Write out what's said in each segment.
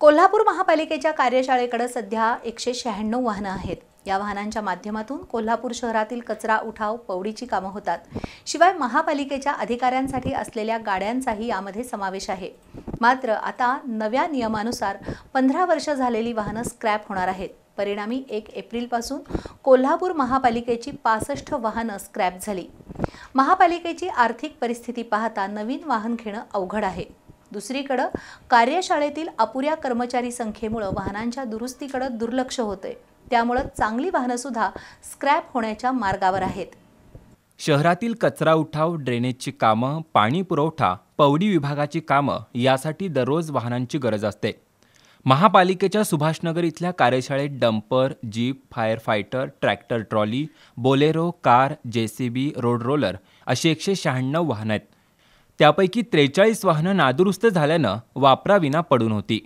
कोल्हापूर महापालिकेच्या कार्यशाळेकडे सध्या एकशे शहाण्णव वाहनं आहेत या वाहनांच्या माध्यमातून कोल्हापूर शहरातील कचरा उठाव पवडीची कामं होतात शिवाय महापालिकेच्या अधिकाऱ्यांसाठी असलेल्या गाड्यांचाही यामध्ये समावेश आहे मात्र आता नव्या नियमानुसार पंधरा वर्ष झालेली वाहनं स्क्रॅप होणार आहेत परिणामी एक एप्रिलपासून कोल्हापूर महापालिकेची पासष्ट वाहनं स्क्रॅप झाली महापालिकेची आर्थिक परिस्थिती पाहता नवीन वाहन घेणं अवघड आहे दुसरीकडं कार्यशाळेतील अपुऱ्या कर्मचारी संख्येमुळं वाहनांच्या दुरुस्तीकडं दुर्लक्ष होतंय त्यामुळं चांगली वाहनंसुद्धा स्क्रॅप होण्याच्या मार्गावर आहेत शहरातील कचरा उठाव ड्रेनेजची कामं पाणी पुरवठा पवडी विभागाची कामं यासाठी दररोज वाहनांची गरज असते महापालिकेच्या सुभाषनगर इथल्या कार्यशाळेत dumper jeep fire fighter tractor trolley Bolero car J C B road roller अशी एकशे शहाण्णव वाहनं आहेत त्यापैकी त्रेचाळीस वाहनं नादुरुस्त झाल्यानं वापराविना पडून होती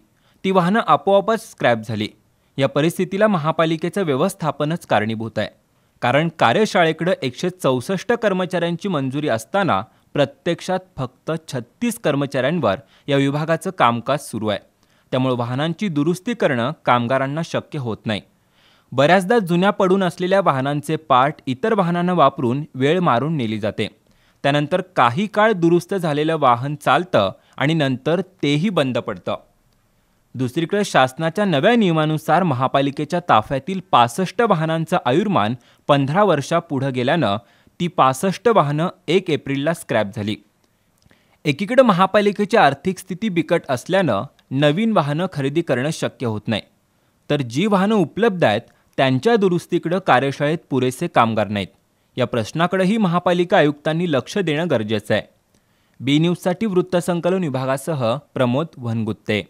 ती वाहनं आपोआपच स्क्रॅप झाली या परिस्थितीला महापालिकेचं व्यवस्थापनच कारणीभूत आहे कारण कार्यशाळेकडं एकशे चौसष्ट कर्मचाऱ्यांची मंजुरी असताना प्रत्यक्षात फक्त छत्तीस कर्मचाऱ्यांवर या विभागाचं कामकाज सुरू आहे त्यामुळे वाहनांची दुरुस्ती करणं कामगारांना शक्य होत नाही बऱ्याचदा जुन्या पडून असलेल्या वाहनांचे पार्ट इतर वाहनांना वापरून वेळ मारून नेली जाते त्यानंतर काही काळ दुरुस्त झालेलं वाहन चालतं आणि नंतर तेही बंद पडतं दुसरीकडे शासनाच्या नव्या नियमानुसार महापालिकेच्या ताफ्यातील पासष्ट वाहनांचं आयुर्मान पंधरा वर्षा पुढं गेल्यानं ती पासष्ट वाहनं एक एप्रिलला स्क्रॅप झाली एकीकडे महापालिकेची आर्थिक स्थिती बिकट असल्यानं नवीन वाहनं खरेदी करणं शक्य होत नाही तर जी वाहनं उपलब्ध आहेत त्यांच्या दुरुस्तीकडं कार्यशाळेत पुरेसे कामगार नाहीत या प्रश्नाकडेही महापालिका आयुक्तांनी लक्ष देणं गरजेचं आहे बी न्यूजसाठी वृत्तसंकलन विभागासह प्रमोद वनगुत्ते